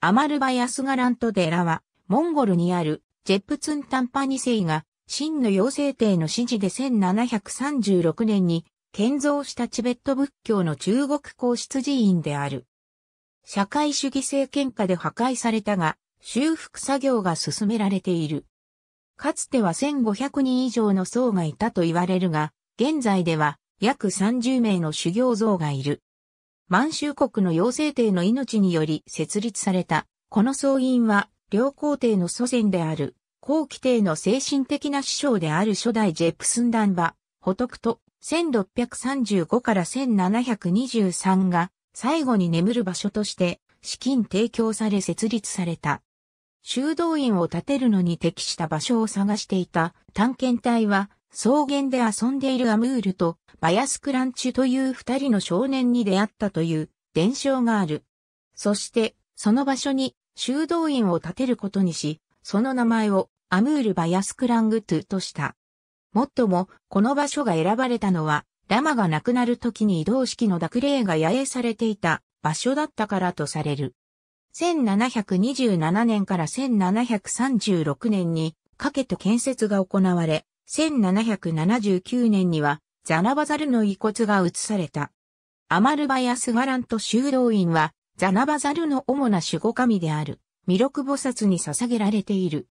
アマルバ・ヤスガラントデラは、モンゴルにあるジェプツン・タンパニ世が、真の妖精帝の指示で1736年に建造したチベット仏教の中国皇室寺院である。社会主義政権下で破壊されたが、修復作業が進められている。かつては1500人以上の僧がいたと言われるが、現在では約30名の修行僧がいる。満州国の妖精帝の命により設立された。この総院は、両皇帝の祖先である、後期帝の精神的な師匠である初代ジェプスンダンバ、ホトクト、1635から1723が、最後に眠る場所として、資金提供され設立された。修道院を建てるのに適した場所を探していた探検隊は、草原で遊んでいるアムールとバヤスクランチュという二人の少年に出会ったという伝承がある。そして、その場所に修道院を建てることにし、その名前をアムール・バヤスクラングトゥとした。もっとも、この場所が選ばれたのは、ラマが亡くなる時に移動式の濁霊が野営されていた場所だったからとされる。1727年から1736年にかけて建設が行われ、1779年にはザナバザルの遺骨が移された。アマルバヤスガラント修道院はザナバザルの主な守護神である弥勒菩薩に捧げられている。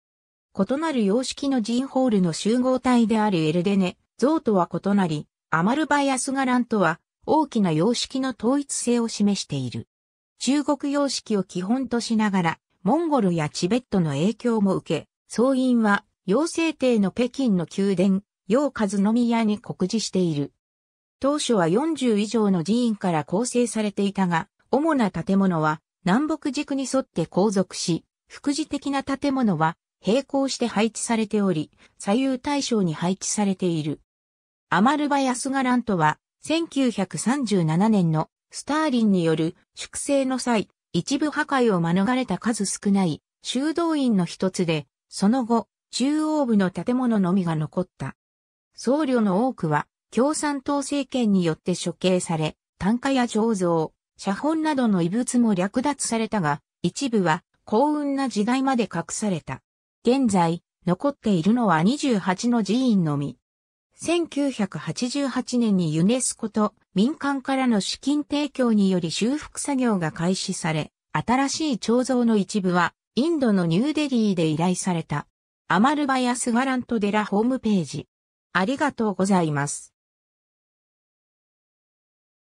異なる様式のジンホールの集合体であるエルデネ、像とは異なり、アマルバヤスガランとは大きな様式の統一性を示している。中国様式を基本としながら、モンゴルやチベットの影響も受け、僧院は陽聖帝の北京の宮殿、陽和宮に告示している。当初は40以上の寺院から構成されていたが、主な建物は南北軸に沿って後続し、副次的な建物は並行して配置されており、左右対称に配置されている。アマルバ・ヤスガラントは、1937年のスターリンによる粛清の際、一部破壊を免れた数少ない修道院の一つで、その後、中央部の建物のみが残った。僧侶の多くは共産党政権によって処刑され、単価や醸造、写本などの遺物も略奪されたが、一部は幸運な時代まで隠された。現在、残っているのは28の寺院のみ。1988年にユネスコと民間からの資金提供により修復作業が開始され、新しい彫像の一部はインドのニューデリーで依頼された。アマルバヤスガラントデラホームページ。ありがとうございます。